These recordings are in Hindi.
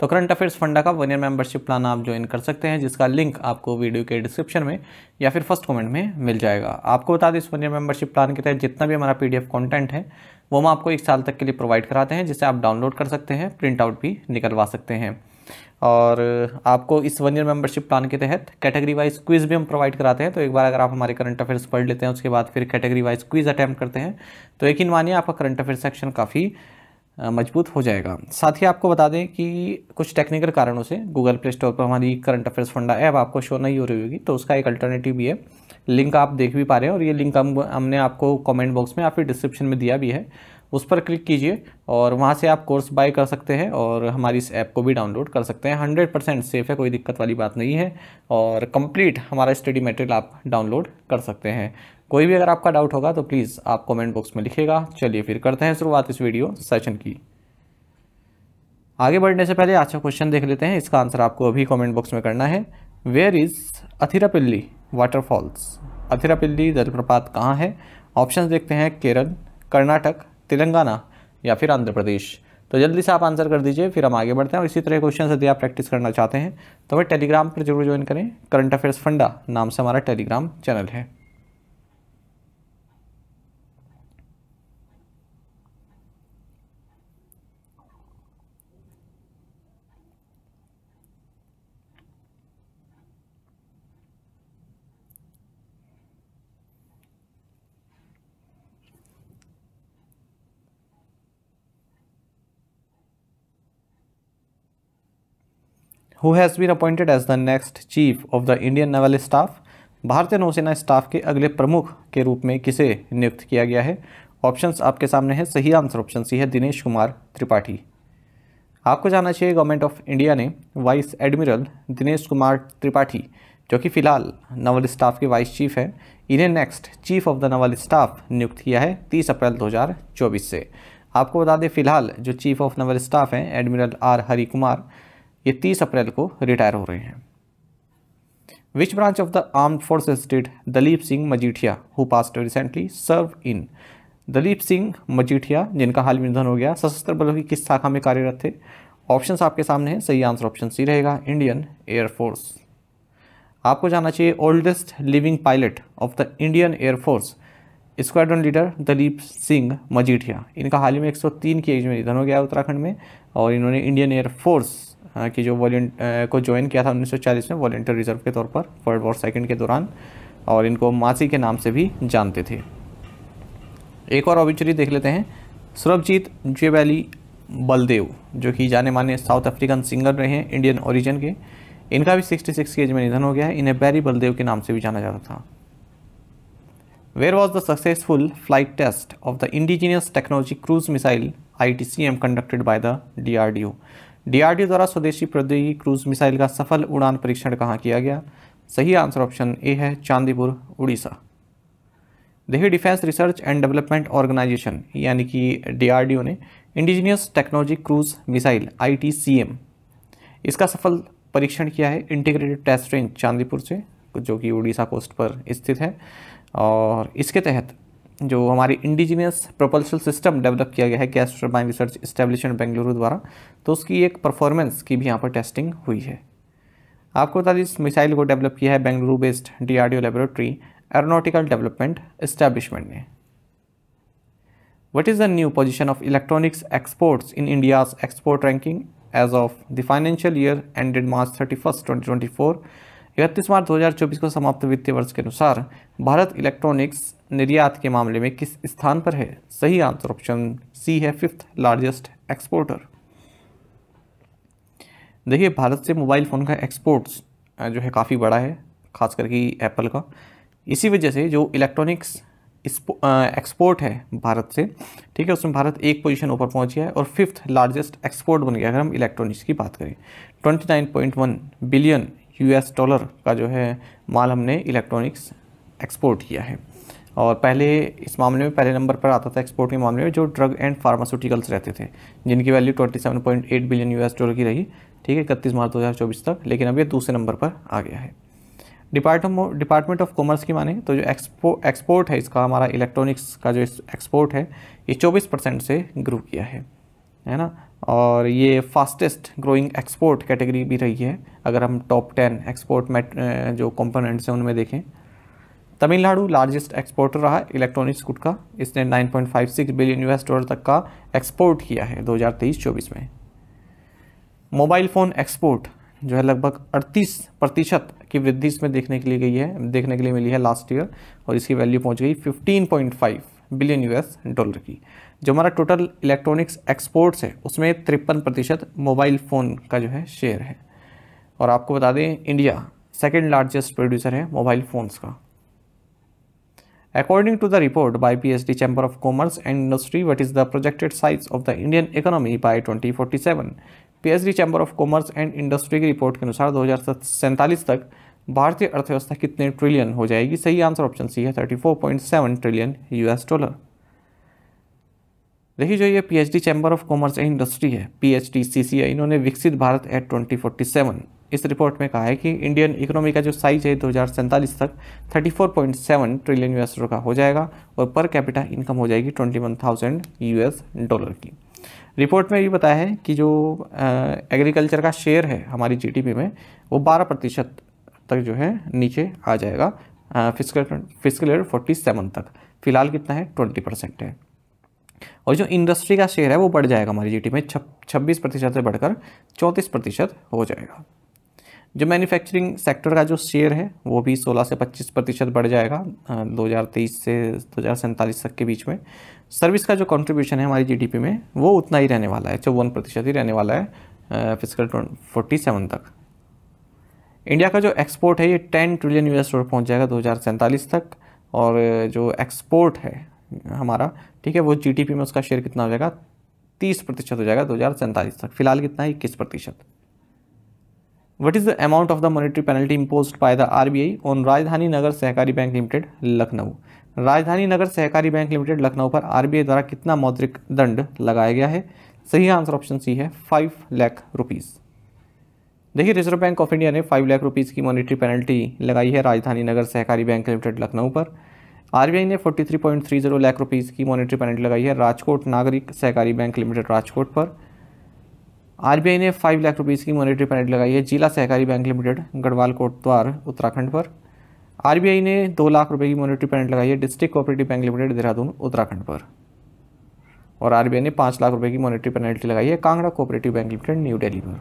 तो करंट अफेयर्स फंडा का वन ईयर मेंबरशिप प्लान आप ज्वाइन कर सकते हैं जिसका लिंक आपको वीडियो के डिस्क्रिप्शन में या फिर फर्स्ट कमेंट में मिल जाएगा आपको बता दें इस वन ईयर मेंबरशिप प्लान के तहत जितना भी हमारा पी कंटेंट है वो हम आपको एक साल तक के लिए प्रोवाइड कराते हैं जिसे आप डाउनलोड कर सकते हैं प्रिंट आउट भी निकलवा सकते हैं और आपको इस वन ईयर मेंबरशिप प्लान के तहत कैटेगरी वाइज क्विज़ भी हम प्रोवाइड कराते हैं तो एक बार अगर आप हमारे करंट अफेयर्स पढ़ लेते हैं उसके बाद फिर कैटेगरी वाइज क्विज़ अटैम्प्ट करते हैं तो यकीन मानिए आपका करंट अफेयर सेक्शन काफ़ी मजबूत हो जाएगा साथ ही आपको बता दें कि कुछ टेक्निकल कारणों से गूगल प्ले स्टोर पर हमारी करंट अफेयर्स फंडा ऐप आपको शो नहीं हो रही होगी तो उसका एक अल्टरनेटिव भी है लिंक आप देख भी पा रहे हैं और ये लिंक हम हमने आपको कमेंट बॉक्स में या फिर डिस्क्रिप्शन में दिया भी है उस पर क्लिक कीजिए और वहाँ से आप कोर्स बाय कर सकते हैं और हमारी इस ऐप को भी डाउनलोड कर सकते हैं हंड्रेड परसेंट सेफ़ है कोई दिक्कत वाली बात नहीं है और कंप्लीट हमारा स्टडी मटेरियल आप डाउनलोड कर सकते हैं कोई भी अगर आपका डाउट होगा तो प्लीज़ आप कमेंट बॉक्स में लिखेगा चलिए फिर करते हैं शुरुआत इस वीडियो सेशन की आगे बढ़ने से पहले आज का क्वेश्चन देख लेते हैं इसका आंसर आपको अभी कमेंट बॉक्स में करना है where is Athirappilly waterfalls Athirappilly जलप्रपात कहाँ है ऑप्शन देखते हैं केरल कर्नाटक तेलंगाना या फिर आंध्र प्रदेश तो जल्दी से आप आंसर कर दीजिए फिर हम आगे बढ़ते हैं और इसी तरह क्वेश्चन यदि आप प्रैक्टिस करना चाहते हैं तो वह टेलीग्राम पर जरूर ज्वाइन करें करंट अफेयर्स फंडा नाम से हमारा टेलीग्राम चैनल है who has been appointed as the next chief of the Indian naval staff भारतीय नौसेना स्टाफ के अगले प्रमुख के रूप में किसे नियुक्त किया गया है ऑप्शंस आपके सामने हैं सही आंसर ऑप्शन सी है दिनेश कुमार त्रिपाठी आपको जानना चाहिए गवर्नमेंट ऑफ इंडिया ने वाइस एडमिरल दिनेश कुमार त्रिपाठी जो कि फिलहाल नवल स्टाफ के वाइस चीफ हैं इन्हें next chief of the naval staff नियुक्त किया है 30 अप्रैल 2024 से आपको बता दें फिलहाल जो चीफ ऑफ नवल स्टाफ हैं एडमिरल आर हरी कुमार ये तीस अप्रैल को रिटायर हो रहे हैं which branch of the arm force did Dalip Singh Majithia who passed recently serve in Dalip Singh Majithia जिनका हाल में निधन हो गया सशस्त्र बलों की किस शाखा में कार्यरत थे ऑप्शंस आपके सामने हैं सही आंसर ऑप्शन सी रहेगा इंडियन एयरफोर्स आपको जाना चाहिए oldest living pilot of the Indian air force squadron leader Dalip Singh Majithia इनका हाल ही में 103 की एज में निधन हो गया उत्तराखंड में और इन्होंने इंडियन एयरफोर्स हाँ, कि जो वॉल्ट को ज्वाइन किया था 1940 में वॉल्टियर रिजर्व के तौर पर वर्ल्ड वॉर सेकेंड के दौरान और इनको मासी के नाम से भी जानते थे एक और ऑबिचरी देख लेते हैं सरबजीत जेवैली बलदेव जो कि जाने माने साउथ अफ्रीकन सिंगर रहे हैं इंडियन ओरिजिन के इनका भी 66 सिक्स एज में निधन हो गया है इन्हें बैरी बलदेव के नाम से भी जाना जाता था where was the successful flight test of the indigenous technology cruise missile I T C M conducted by the D R D O DRDO द्वारा स्वदेशी प्रौद्योगिकी क्रूज मिसाइल का सफल उड़ान परीक्षण कहाँ किया गया सही आंसर ऑप्शन ए है चांदीपुर उड़ीसा देखिए defence research and development organisation यानी कि डीआरडीओ ने indigenous technology cruise missile ITCM इसका सफल परीक्षण किया है इंटीग्रेटेड टेस्ट रेंज चांदीपुर से जो कि उड़ीसा कोस्ट पर स्थित है और इसके तहत जो हमारी इंडिजीनियस प्रोपल्सल सिस्टम डेवलप किया गया है gas turbine research establishment Bengaluru द्वारा तो उसकी एक परफॉर्मेंस की भी यहाँ पर टेस्टिंग हुई है आपको बता दें इस मिसाइल को डेवलप किया है Bengaluru based DRDO laboratory aeronautical development establishment ने what is the new position of electronics exports in India's export ranking as of the financial year ended March thirty first twenty twenty four इकतीस मार्च 2024 को समाप्त वित्तीय वर्ष के अनुसार भारत इलेक्ट्रॉनिक्स निर्यात के मामले में किस स्थान पर है सही आंसर ऑप्शन सी है फिफ्थ लार्जेस्ट एक्सपोर्टर देखिए भारत से मोबाइल फ़ोन का एक्सपोर्ट्स जो है काफ़ी बड़ा है खास करके एप्पल का इसी वजह से जो इलेक्ट्रॉनिक्स एक्सपोर्ट है भारत से ठीक है उसमें भारत एक पोजीशन ऊपर पहुंच गया है और फिफ्थ लार्जेस्ट एक्सपोर्ट बन गया अगर हम इलेक्ट्रॉनिक्स की बात करें 29.1 बिलियन यूएस डॉलर का जो है माल हमने इलेक्ट्रॉनिक्स एक्सपोर्ट किया है और पहले इस मामले में पहले नंबर पर आता था एक्सपोर्ट के मामले में जो ड्रग एंड फार्मास्यूटिकल्स रहते थे जिनकी वैल्यू 27.8 बिलियन यूएस डॉलर की रही ठीक है इकतीस मार्च 2024 तक लेकिन अब ये दूसरे नंबर पर आ गया है डिपार्टमेंट डिपार्टमेंट ऑफ कॉमर्स की माने तो जो एक्सपो एक्सपोर्ट है इसका हमारा इलेक्ट्रॉनिक्स का जो एक्सपोर्ट है ये चौबीस परसेंट से ग्रो किया है है ना और ये फास्टेस्ट ग्रोइंग एक्सपोर्ट कैटेगरी भी रही है अगर हम टॉप टेन एक्सपोर्ट मेट जो कॉम्पोनेंट्स हैं उनमें देखें तमिलनाडु लार्जेस्ट एक्सपोर्टर रहा है इलेक्ट्रॉनिक्स गुड का इसने 9.56 बिलियन यूएस डॉलर तक का एक्सपोर्ट किया है 2023-24 में मोबाइल फ़ोन एक्सपोर्ट जो है लगभग 38 प्रतिशत की वृद्धि इसमें देखने के लिए गई है देखने के लिए मिली है लास्ट ईयर और इसकी वैल्यू पहुंच गई 15.5 बिलियन यूएस डॉलर की जो हमारा टोटल इलेक्ट्रॉनिक्स एक्सपोर्ट्स है उसमें तिरपन प्रतिशत मोबाइल फ़ोन का जो है शेयर है और आपको बता दें इंडिया सेकेंड लार्जेस्ट प्रोड्यूसर है मोबाइल फ़ोन्स का According to the report by PSD Chamber of Commerce and Industry, what is the projected size of the Indian economy by 2047? The chamber of commerce and industry की रिपोर्ट के अनुसार दो तक भारतीय अर्थव्यवस्था कितने ट्रिलियन हो जाएगी सही आंसर ऑप्शन सी है 34.7 ट्रिलियन यूएस डॉलर देखिए जो ये PHD chamber of commerce and industry है पीएचडी सीसीआई इन्होंने विकसित भारत एट 2047 इस रिपोर्ट में कहा है कि इंडियन इकोनॉमी का जो साइज है दो तक 34.7 ट्रिलियन यूएस डॉलर का हो जाएगा और पर कैपिटा इनकम हो जाएगी 21,000 यूएस डॉलर की रिपोर्ट में भी बताया है कि जो एग्रीकल्चर का शेयर है हमारी जीडीपी में वो 12 प्रतिशत तक जो है नीचे आ जाएगा फिजिकल फिजिकल ईयर फोर्टी तक फिलहाल कितना है ट्वेंटी परसेंट है और जो इंडस्ट्री का शेयर है वो बढ़ जाएगा हमारी जीटी में छब्बीस प्रतिशत से बढ़कर चौंतीस प्रतिशत हो जाएगा जो मैन्युफैक्चरिंग सेक्टर का जो शेयर है वो भी 16 से 25 प्रतिशत बढ़ जाएगा 2023 से दो तक के बीच में सर्विस का जो कंट्रीब्यूशन है हमारी जीडीपी में वो उतना ही रहने वाला है चौवन प्रतिशत ही रहने वाला है फिजिकल फोर्टी सेवन तक इंडिया का जो एक्सपोर्ट है ये टेन ट्रिलियन यूएस डॉलर पहुँच जाएगा दो तक और जो एक्सपोर्ट है हमारा ठीक है वो जी में उसका शेयर कितना हो जाएगा तीस प्रतिशत हो जाएगा दो तक फिलहाल कितना है इक्कीस प्रतिशत what is the amount of the of penalty impose by the R B I on Rajdhani Nagar सहकारी बैंक लिमिटेड लखनऊ राजधानी नगर सहकारी बैंक लिमिटेड लखनऊ पर आर बी आई द्वारा कितना मौद्रिक दंड लगाया गया है सही आंसर ऑप्शन सी है फाइव लाख रुपीज़ देखिए रिजर्व बैंक ऑफ इंडिया ने फाइव लाख रुपीज़ की मॉनिटरी पेनल्टी लगाई है राजधानी नगर सहकारी बैंक लिमिटेड लखनऊ पर आर बी आई ने forty three three point zero lakh rupees की मॉनिटरी पेनल्टी लगाई है राजकोट नागरिक सहकारी बैंक लिमिटेड राजकोट पर आरबीआई ने फाइव लाख रुपीज़ की मॉनिटरी पेनल्टी लगाई है जिला सहकारी बैंक लिमिटेड गढ़वाल कोटद्वार उत्तराखंड पर आरबीआई ने दो लाख रुपए की मॉनिटरी पेनल्टी लगाई है district cooperative bank limited Dehradun Uttarakhand पर और आरबीआई ने पाँच लाख रुपए की मॉनिटरी पेनल्टी लगाई है Kangra cooperative bank limited New Delhi पर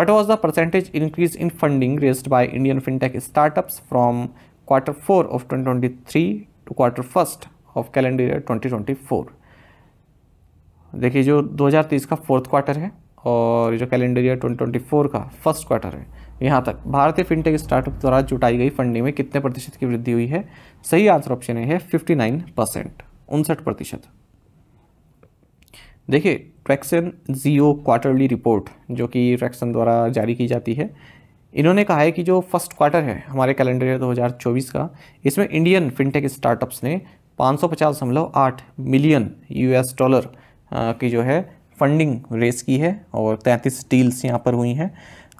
what was the percentage increase in funding raised by Indian fintech startups from quarter four of twenty twenty three to quarter first of calendar year twenty twenty four देखिए जो 2030 का फोर्थ क्वार्टर है और जो कैलेंडर ईयर 2024 का फर्स्ट क्वार्टर है यहाँ तक भारतीय फिनटेक स्टार्टअप द्वारा जुटाई गई फंडिंग में कितने प्रतिशत की वृद्धि हुई है सही आंसर ऑप्शन है फिफ्टी नाइन परसेंट उनसठ प्रतिशत देखिए ट्रैक्सन जियो क्वार्टरली रिपोर्ट जो कि ट्रैक्सन द्वारा जारी की जाती है इन्होंने कहा है कि जो फर्स्ट क्वार्टर है हमारे कैलेंडर ईयर 2024 का इसमें इंडियन फिनटेक स्टार्टअप्स ने पाँच मिलियन यूएस डॉलर की जो है फंडिंग रेस की है और 33 डील्स यहाँ पर हुई हैं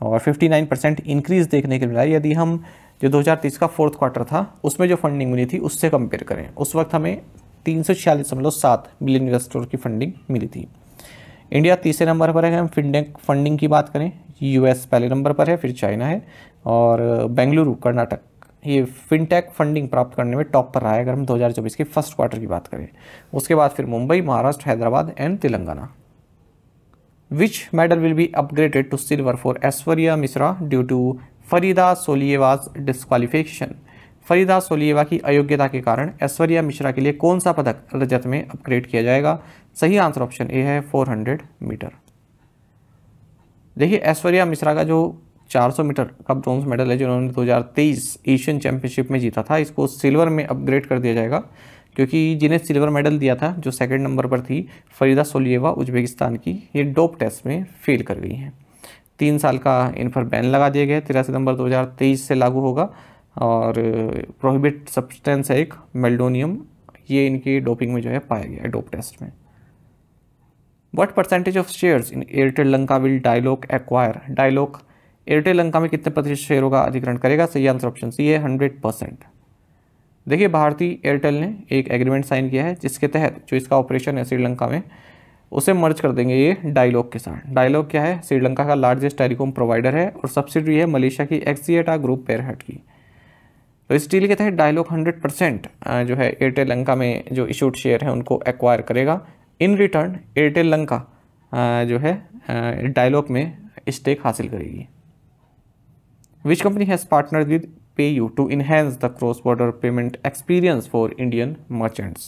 और 59 परसेंट इंक्रीज़ देखने के बजाय यदि हम जो 2030 का फोर्थ क्वार्टर था उसमें जो फंडिंग मिली थी उससे कंपेयर करें उस वक्त हमें तीन सौ छियालीस दशमलव सात मिलियन इन्वेस्टर की फंडिंग मिली थी इंडिया तीसरे नंबर पर है हम फिंड फंडिंग की बात करें यूएस पहले नंबर पर है फिर चाइना है और बेंगलुरु कर्नाटक ये फिनटेक फंडिंग प्राप्त करने में टॉप पर रहा है अगर हम 2024 के फर्स्ट क्वार्टर की बात करें उसके बाद फिर Mumbai Maharashtra Hyderabad and Telangana which medal will be upgraded to silver for Aishwarya Mishra due to Farida Solieva's disqualification Farida Solieva की अयोग्यता के कारण ऐश्वर्या मिश्रा के लिए कौन सा पदक रजत में अपग्रेड किया जाएगा सही आंसर ऑप्शन ए है 400 मीटर देखिए ऐश्वर्या मिश्रा का जो 400 मीटर का ब्रॉन्ज मेडल है जिन्होंने 2023 एशियन चैंपियनशिप में जीता था इसको सिल्वर में अपग्रेड कर दिया जाएगा क्योंकि जिन्हें सिल्वर मेडल दिया था जो सेकंड नंबर पर थी फरीदा सोलिएवा उज्बेकिस्तान की ये डोप टेस्ट में फेल कर गई हैं तीन साल का इन पर बैन लगा दिया गया तेरह सितंबर दो से लागू होगा और प्रोहिबिट सब्सटेंस है एक मेल्डोनियम ये इनकी डोपिंग में जो है पाया गया है डोप टेस्ट में what percentage of shares in Airtel Lanka will Dialog acquire Dialog Airtel Lanka में कितने प्रतिशत शेयरों का अधिग्रहण करेगा सही आंसर ऑप्शन सी है हंड्रेड परसेंट देखिए भारतीय एयरटेल ने एक एग्रीमेंट साइन किया है जिसके तहत जो इसका ऑपरेशन है श्रीलंका में उसे मर्ज कर देंगे ये डायलॉग के साथ डायलॉग क्या है श्रीलंका का लार्जेस्ट टेलीकॉम प्रोवाइडर है और सब्सिडी है मलेशिया की एक्सीटा ग्रुप पेरहट की तो इस डील के तहत डायलॉग हंड्रेड परसेंट जो है एयरटेल लंका में जो इशूड शेयर है उनको एक्वायर करेगा इन रिटर्न एयरटेल लंका जो है डायलॉग में स्टेक हासिल करेगी which company has partnered with PayU to enhance the cross-border payment experience for Indian merchants?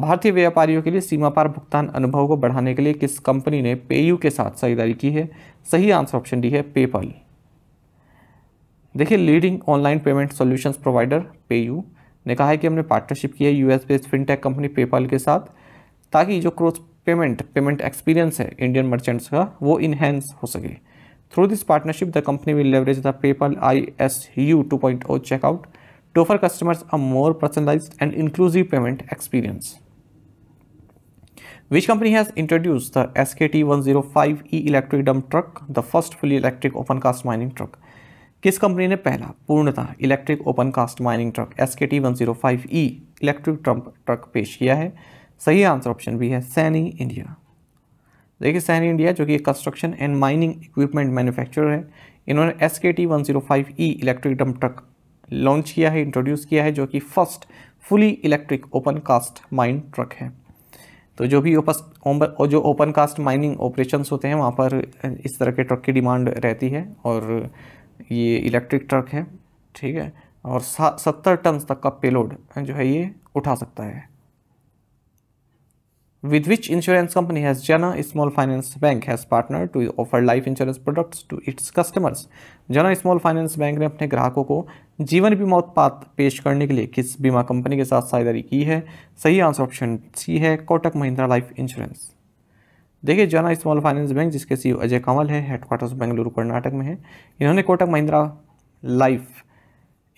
भारतीय व्यापारियों के लिए सीमा पार भुगतान अनुभव को बढ़ाने के लिए किस कंपनी ने पेयू के साथ साझेदारी की है सही आंसर ऑप्शन डी है पेपल देखिए leading online payment solutions provider PayU ने कहा है कि हमने पार्टनरशिप की है US based fintech company PayPal के साथ ताकि जो क्रॉस पेमेंट पेमेंट एक्सपीरियंस है इंडियन मर्चेंट्स का वो इन्हेंस हो सके Through this partnership, the company will leverage the PayPal ISU 2.0 checkout to offer customers a more personalized and inclusive payment experience. Which company has introduced the skt SKT105E electric dump truck, the first fully electric open cast mining truck? किस कंपनी ने पहला पूर्णतः electric open cast mining truck S K T one zero five E electric dump truck पेश किया है सही आंसर ऑप्शन भी है सैनी इंडिया देखिए सैन इंडिया जो कि construction and mining equipment manufacturer है इन्होंने S K T one zero five E electric dump truck launch किया है इंट्रोड्यूस किया है जो कि first fully electric open cast mine truck है तो जो भी और जो ओपन कास्ट माइनिंग ऑपरेशन होते हैं वहाँ पर इस तरह के ट्रक की डिमांड रहती है और ये इलेक्ट्रिक ट्रक है ठीक है और सत्तर टन तक का पेलोड जो है ये उठा सकता है with which insurance company has Jana small finance bank has partner to offer life insurance products to its customers Jana small finance bank ने अपने ग्राहकों को जीवन बीमा उत्पाद पेश करने के लिए किस बीमा कंपनी के साथ साझेदारी की है सही आंसर ऑप्शन सी है कोटक महिंद्रा लाइफ इंश्योरेंस देखिए जना स्मॉल फाइनेंस बैंक जिसके सीईओ e अजय कंवल है हेडक्वार्टर्स बेंगलुरु कर्नाटक में है इन्होंने Kotak Mahindra life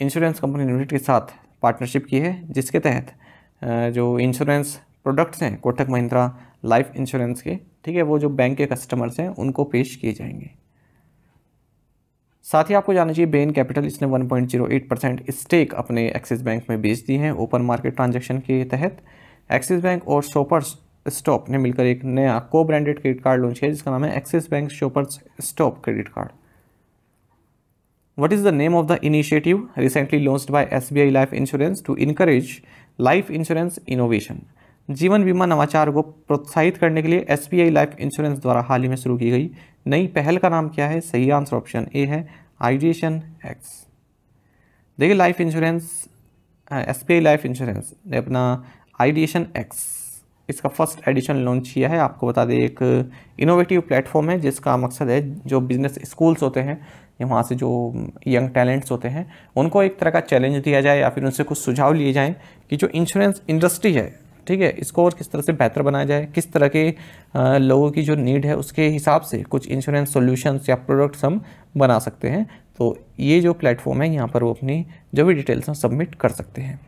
insurance company limited के साथ पार्टनरशिप की है जिसके तहत जो इंश्योरेंस प्रोडक्ट्स हैं कोटक महिंद्रा लाइफ इंश्योरेंस के ठीक है वो जो बैंक के कस्टमर्स हैं उनको पेश किए जाएंगे साथ ही आपको जानना चाहिए बेन कैपिटल इसने 1.08 परसेंट स्टेक अपने एक्सिस बैंक में बेच दी है ओपन मार्केट ट्रांजैक्शन के तहत एक्सिस बैंक और शॉपर्स स्टॉप ने मिलकर एक नया को ब्रांडेड क्रेडिट कार्ड लॉन्च किया जिसका नाम है Axis bank Shoppers Stop credit card what is the name of the initiative recently launch by S life insurance to encourage life insurance innovation जीवन बीमा नवाचार को प्रोत्साहित करने के लिए एस लाइफ इंश्योरेंस द्वारा हाल ही में शुरू की गई नई पहल का नाम क्या है सही आंसर ऑप्शन ए है आइडिएशन एक्स देखिए life insurance S life insurance ने अपना आइडिएशन एक्स इसका फर्स्ट एडिशन लॉन्च किया है आपको बता दें एक इनोवेटिव प्लेटफॉर्म है जिसका मकसद है जो बिजनेस स्कूल्स होते हैं या वहाँ से जो यंग टैलेंट्स होते हैं उनको एक तरह का चैलेंज दिया जाए या फिर उनसे कुछ सुझाव लिए जाएँ कि जो इंश्योरेंस इंडस्ट्री है ठीक है इसको और किस तरह से बेहतर बनाया जाए किस तरह के लोगों की जो नीड है उसके हिसाब से कुछ इंश्योरेंस सॉल्यूशंस या प्रोडक्ट्स हम बना सकते हैं तो ये जो प्लेटफॉर्म है यहाँ पर वो अपनी जो भी डिटेल्स हैं सबमिट कर सकते हैं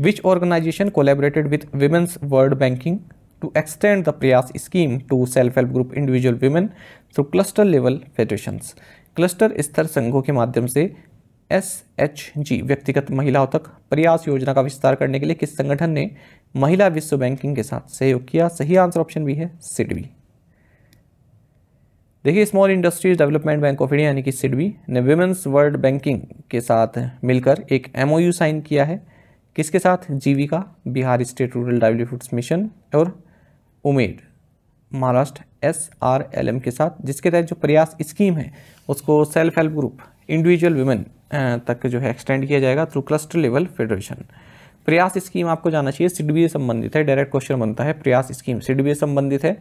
which organisation collaborated with women's world banking to extend the Prayas scheme to self help group individual women through cluster level federation cluster स्तर संघों के माध्यम से एस एच जी व्यक्तिगत महिलाओं तक प्रयास योजना का विस्तार करने के लिए किस संगठन ने महिला विश्व बैंकिंग के साथ सहयोग किया सही आंसर ऑप्शन भी है सिडवी देखिए small industries development bank of India यानी कि सिडवी ने वुमेंस वर्ल्ड बैंकिंग के साथ मिलकर एक एमओयू साइन किया है किसके साथ Jeevika Bihar state rural livelihoods mission और Umeed Maharashtra S R L M के साथ जिसके तहत जो प्रयास स्कीम है उसको self help group individual women तक जो है एक्सटेंड किया जाएगा through cluster level federation Prayas scheme आपको जाना चाहिए सिडबीए संबंधित है डायरेक्ट क्वेश्चन बनता है प्रयास स्कीम सिडबीए संबंधित है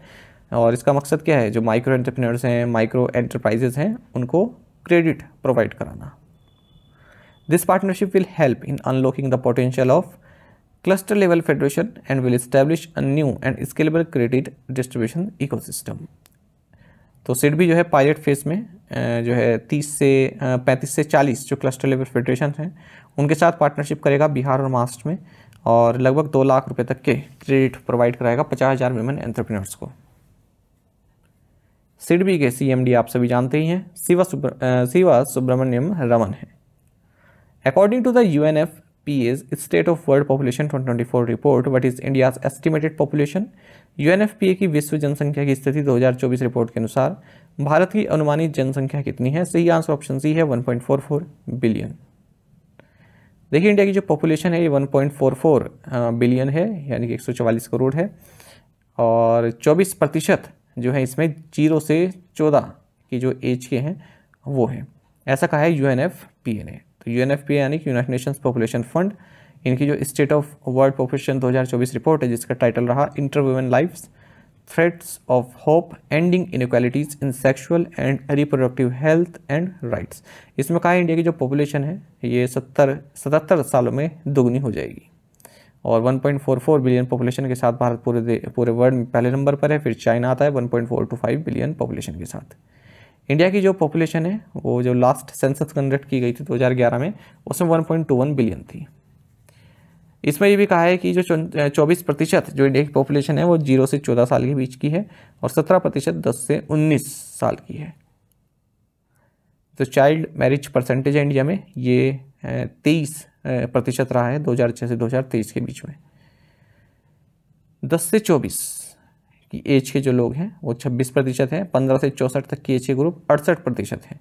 और इसका मकसद क्या है जो माइक्रो एंटरप्रेन्योर्स हैं माइक्रो एंटरप्राइजेज हैं उनको क्रेडिट प्रोवाइड कराना this partnership will help in unlocking the potential of level federation and will establish a new and scalable credit distribution distribution system तो सिड भी जो है पायलट फेज़ में जो है तीस से पैंतीस से चालीस जो क्लस्टर लेवल फेडरेशन हैं उनके साथ पार्टनरशिप करेगा बिहार और महाराष्ट्र में और लगभग दो लाख रुपए तक के क्रेडिट प्रोवाइड कराएगा पचास हज़ार वेमन एंट्रप्रीनर्स को सिडबी के सीएमडी आप सभी जानते ही हैं शिवा सुब्र शिवा सुब्रमण्यम रमन है according to the UNF PA's State of World Population 2024 report what is India's estimated population UNFPA की विश्व जनसंख्या की स्थिति 2024 रिपोर्ट के अनुसार भारत की अनुमानित जनसंख्या कितनी है सही आंसर ऑप्शन सी है 1.44 बिलियन देखिए इंडिया की जो पॉपुलेशन है ये 1.44 बिलियन है यानी कि 144 करोड़ है और 24 प्रतिशत जो है इसमें जीरो से 14 की जो एज के हैं वो है ऐसा कहा है यू ने तो यू यानी कि यूनाइटेड नेशंस पॉपुलेशन फंड इनकी जो state of world population 2024 report है जिसका टाइटल रहा interwoven lives threads of hope ending inequalities in sexual and reproductive health and rights इसमें कहा इंडिया की जो पॉपुलेशन है ये सत्तर सतहत्तर सालों में दोगुनी हो जाएगी और 1.44 बिलियन पॉपुलेशन के साथ भारत पूरे पूरे वर्ल्ड में पहले नंबर पर है फिर चाइना आता है 1.425 बिलियन पॉपुलेशन के साथ इंडिया की जो पॉपुलेशन है वो जो लास्ट सेंसस कंडक्ट की गई थी 2011 में उसमें 1.21 बिलियन थी इसमें ये भी कहा है कि जो 24 प्रतिशत जो इंडिया की पॉपुलेशन है वो जीरो से चौदह साल के बीच की है और सत्रह प्रतिशत दस से उन्नीस साल की है तो चाइल्ड मैरिज परसेंटेज है इंडिया में ये तेईस प्रतिशत रहा है दो से दो के बीच में दस से चौबीस की एज के जो लोग हैं वो 26 प्रतिशत हैं पंद्रह से चौंसठ तक की एज के ग्रुप अड़सठ प्रतिशत हैं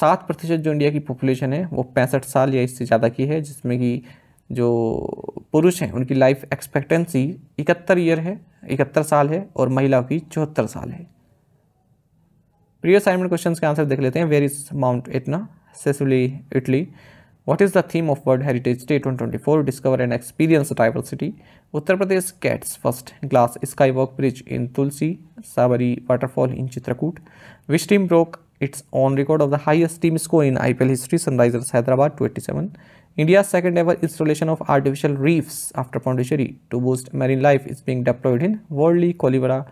सात प्रतिशत जो इंडिया की पॉपुलेशन है वो पैंसठ साल या इससे ज़्यादा की है जिसमें कि जो पुरुष हैं उनकी लाइफ एक्सपेक्टेंसी इकहत्तर ईयर है इकहत्तर साल है और महिलाओं की चौहत्तर साल है प्रिय असाइनमेंट क्वेश्चन के आंसर देख लेते हैं where is mount Etna Sicily Italy What is the theme of World Heritage Day 2024? Discover and experience diversity. Uttar Pradesh gets first glass skywalk bridge in Tulsi Sabari waterfall in Chitrakoot. Which team broke its own record of the highest team score in IPL history? Sunrisers Hyderabad 287. India's second ever installation of artificial reefs after Pondicherry to boost marine life is being deployed in Worldly Kolivara,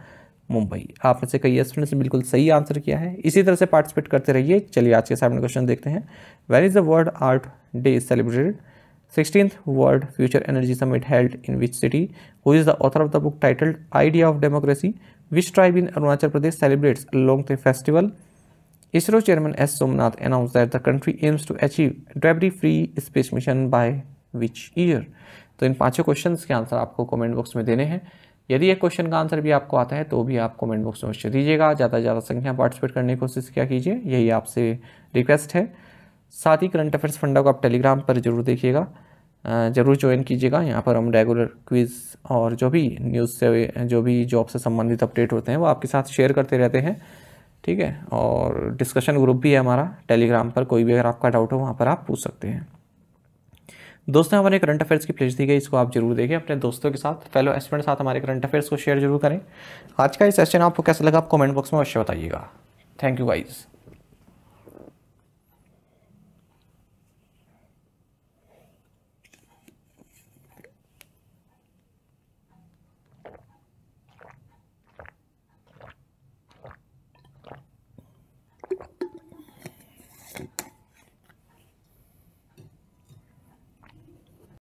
Mumbai आप में से कई स्टूडेंट्स ने बिल्कुल सही आंसर किया है इसी तरह से पार्टिसिपेट करते रहिए चलिए आज के सामने क्वेश्चन देखते हैं where is the world art day is celebrated sixteen world future energy summit held in which city who is the author of the book titled idea of democracy which tribe in Arunachal Pradesh celebrates Longte festival ISRO chairman S Somnath announce that the country aims to achieve debris free space mission by which year तो इन पांचों क्वेश्चंस के आंसर आपको कमेंट बॉक्स में देने हैं यदि एक क्वेश्चन का आंसर भी आपको आता है तो भी आप कमेंट बॉक्स में अवश्य दीजिएगा ज़्यादा से ज़्यादा संख्या पार्टिसिपेट करने की कोशिश क्या कीजिए यही आपसे रिक्वेस्ट है साथ ही करंट अफेयर्स फंडा को आप टेलीग्राम पर जरूर देखिएगा ज़रूर ज्वाइन कीजिएगा यहाँ पर हम रेगुलर क्विज़ और जो भी न्यूज़ से जो भी जॉब से संबंधित अपडेट होते हैं वो आपके साथ शेयर करते रहते हैं ठीक है और डिस्कशन ग्रुप भी है हमारा टेलीग्राम पर कोई भी अगर आपका डाउट हो वहाँ पर आप पूछ सकते हैं दोस्तों हमारे करंट अफेयर्स की प्लेज दी गई इसको आप जरूर देखें अपने दोस्तों के साथ फेलो एस्टमेंट साथ हमारे करंट अफेयर्स को शेयर जरूर करें आज का ये सेशन आपको कैसा लगा आप कमेंट बॉक्स में अवश्य बताइएगा थैंक यू गाइज़